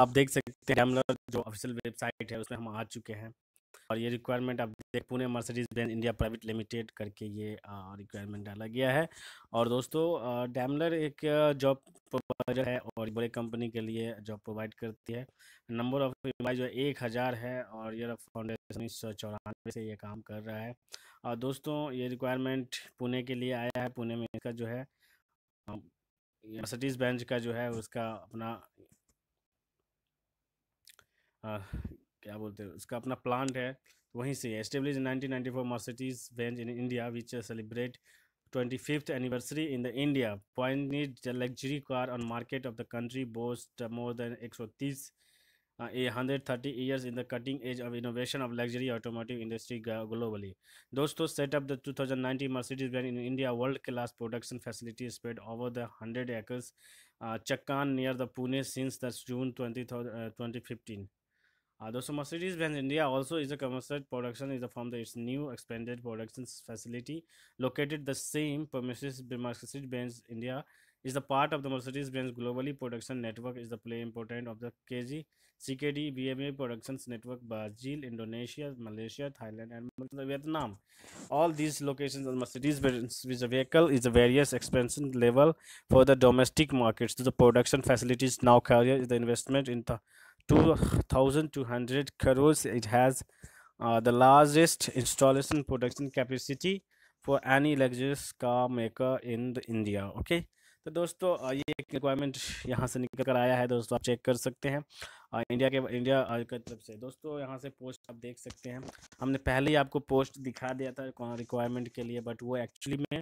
आप देख सकते हैं हम जो ऑफिशियल वेबसाइट है उसमें हम आ चुके हैं और ये रिक्वायरमेंट आप देख Pune Mercedes Benz India private limited करके ये रिक्वायरमेंट डाला गया है और दोस्तों डैमलर एक जॉब प्रोवाइडर है और बड़े कंपनी के लिए जॉब प्रोवाइड करती है नंबर ऑफ एम्प्लॉय जो एक हज़ार है और ये फाउंडेशन उन्नीस सौ चौरानवे से ये काम कर रहा है और दोस्तों ये रिक्वायरमेंट पुणे के लिए आया है पुणे में इसका जो है मर्सिडीज बैंक का जो है उसका अपना आ, क्या बोलते हैं उसका अपना प्लांट है वहीं से establish nineteen ninety four Mercedes Benz in India which celebrate twenty fifth anniversary in the India point the luxury car on market of the country boost more than एक सौ तीस a hundred thirty years in the cutting edge of innovation of luxury automotive industry globally दोस्तों setup the two thousand ninety Mercedes Benz in India world class production facility spread over the hundred acres चक्कान near the Pune since the June twenty twenty fifteen Although so Mercedes-Benz India also is a commercial production is from the, its new expanded production facility located the same premises. Mercedes-Benz India is the part of the Mercedes-Benz globally production network is the play important of the KG CKD BMA productions network Brazil, Indonesia, Malaysia, Thailand and Vietnam. All these locations of Mercedes-Benz with vehicle is the various expansion level for the domestic markets. the production facilities now carrier is the investment in the 2200 crores it has uh, the largest installation production capacity for any luxurious car maker in india okay तो दोस्तों ये एक requirement यहाँ से निकल कर आया है दोस्तों आप चेक कर सकते हैं इंडिया के इंडिया की तरफ से दोस्तों यहाँ से पोस्ट आप देख सकते हैं हमने पहले ही आपको पोस्ट दिखा दिया था रिक्वायरमेंट के लिए बट वो एक्चुअली में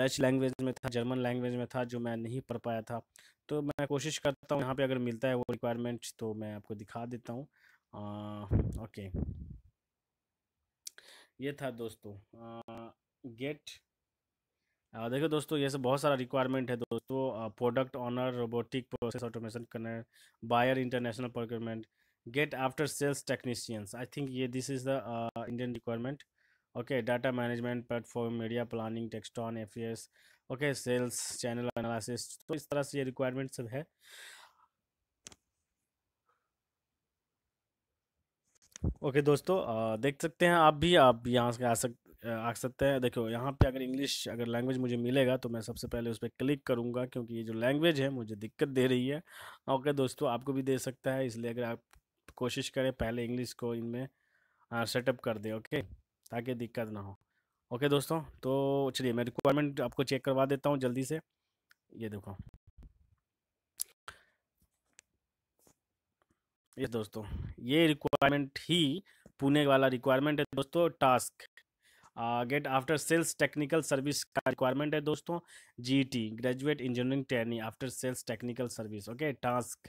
डच लैंग्वेज में था जर्मन लैंग्वेज में था जो मैं नहीं पढ़ पाया था तो मैं कोशिश करता हूँ यहाँ पर अगर मिलता है वो रिक्वायरमेंट तो मैं आपको दिखा देता हूँ ओके ये था दोस्तों गेट देखो दोस्तों ये सब बहुत सारा रिक्वायरमेंट है दोस्तों product owner robotic process automation करने buyer international procurement get after sales technicians I think ये this is the Indian requirement okay data management platform media planning Textron F okay sales channel analysis तो इस तरह से ये requirement सब है okay okay, दोस्तों आ, देख सकते हैं आप भी आप यहाँ से आ सक आ सकते हैं देखो यहाँ पे अगर इंग्लिश अगर लैंग्वेज मुझे मिलेगा तो मैं सबसे पहले उस पर क्लिक करूँगा क्योंकि ये जो लैंग्वेज है मुझे दिक्कत दे रही है ओके दोस्तों आपको भी दे सकता है इसलिए अगर आप कोशिश करें पहले इंग्लिश को इनमें सेटअप कर दें ओके ताकि दिक्कत ना हो ओके दोस्तों तो चलिए मैं रिक्वायरमेंट आपको चेक करवा देता हूँ जल्दी से ये देखो ये दोस्तों ये रिक्वायरमेंट ही पुणे वाला रिक्वायरमेंट है दोस्तों task get after sales technical service का रिक्वायरमेंट है दोस्तों T graduate engineering training after sales technical service okay task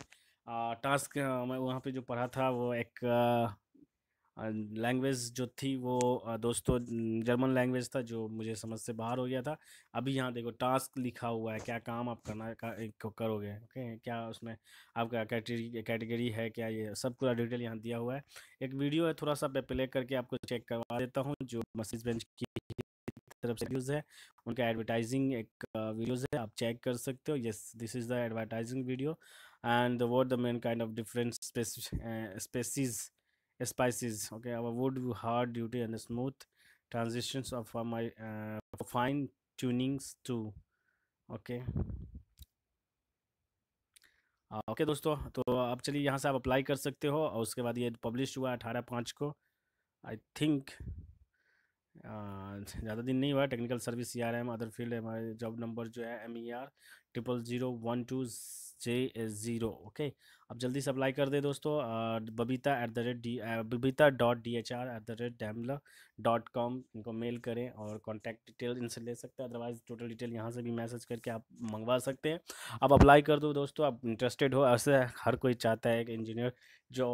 task मैं वहाँ पे जो पढ़ा था वो एक uh, लैंग्वेज जो थी वो दोस्तों जर्मन लैंग्वेज था जो मुझे समझ से बाहर हो गया था अभी यहाँ देखो टास्क लिखा हुआ है क्या काम आप करना का, करोगे ओके क्या उसमें आपका कैटेगरी कैटेगरी है क्या ये सब पूरा डिटेल यहाँ दिया हुआ है एक वीडियो है थोड़ा सा मैं प्ले करके आपको चेक करवा देता हूँ जो मसीज बेंच की तरफ से व्यूज़ है उनका एडवर्टाइजिंग एक वीडियोज़ है आप चेक कर सकते हो yes this is the advertising video and what the main kind of different species spices okay our wood hard duty and smooth transitions of uh, my uh, fine tunings too okay okay uh, दोस्तों तो आप चलिए यहाँ से आप apply कर सकते हो और उसके बाद ये पब्लिश हुआ अठारह पाँच को आई थिंक uh, ज़्यादा दिन नहीं हुआ technical service C R M other field हमारे जॉब नंबर जो है M E R triple zero one two J zero okay अब जल्दी से अप्लाई कर दे दोस्तों Babita at the rate D Babita dot D H R at the rate Daimler dot com इनको मेल करें और कॉन्टैक्ट डिटेल इनसे ले सकते हैं अदरवाइज टोटल डिटेल यहाँ से भी मैसेज करके आप मंगवा सकते हैं अब अप्लाई कर दो दोस्तों आप इंटरेस्टेड हो ऐसे हर कोई चाहता है कि इंजीनियर जो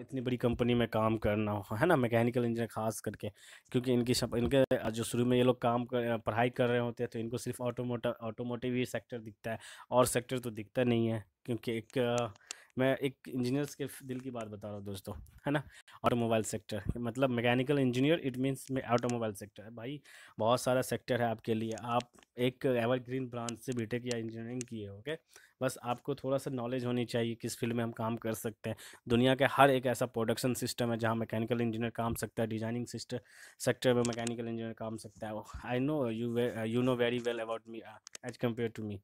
इतनी बड़ी कंपनी में काम करना हो है ना मैकेनिकल इंजीनियर खास करके क्योंकि इनकी सब इनके जो शुरू में ये लोग काम कर पढ़ाई कर रहे होते हैं तो इनको सिर्फ ऑटोमोटिव ऑटोमोटिव ही सेक्टर दिखता दिखता है और सेक्टर तो दिखता नहीं है क्योंकि एक मैं एक इंजीनियर्स के दिल की बात बता रहा हूँ दोस्तों है ना ऑटोमोबाइल सेक्टर मतलब mechanical engineer it means automobile sector है भाई बहुत सारा सेक्टर है आपके लिए आप एक एवरग्रीन ब्रांच से बीटेक या इंजीनियरिंग किए है ओके बस आपको थोड़ा सा नॉलेज होनी चाहिए किस फील्ड में हम काम कर सकते हैं दुनिया का हर एक ऐसा प्रोडक्शन सिस्टम है जहाँ मैकेनिकल इंजीनियर काम सकता है डिजाइनिंग सिस्टम सेक्टर में मैकेनिकल इंजीनियर काम सकता है I know you you know very well about me as compare to me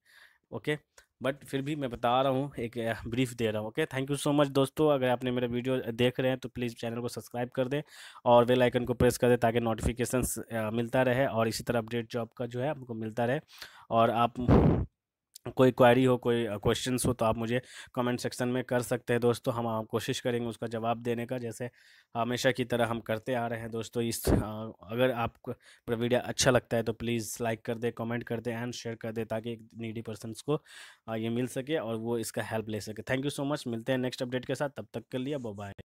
okay but फिर भी मैं बता रहा हूँ एक ब्रीफ दे रहा हूँ okay thank you so much दोस्तों अगर आपने मेरा वीडियो देख रहे हैं तो प्लीज़ चैनल को सब्सक्राइब कर दें और वेल आइकन को प्रेस कर दें ताकि नोटिफिकेशन मिलता रहे और इसी तरह अपडेट जॉब का जो है आपको मिलता रहे और आप कोई क्वारी हो कोई क्वेश्चन हो तो आप मुझे कमेंट सेक्शन में कर सकते हैं दोस्तों हम कोशिश करेंगे उसका जवाब देने का जैसे हमेशा की तरह हम करते आ रहे हैं दोस्तों इस अगर आपको वीडियो अच्छा लगता है तो प्लीज़ लाइक कर दे कमेंट कर दे एंड शेयर कर दे ताकि नीडी पर्सन को ये मिल सके और वो इसका हेल्प ले सके थैंक यू सो मच मिलते हैं नेक्स्ट अपडेट के साथ तब तक के लिए बाय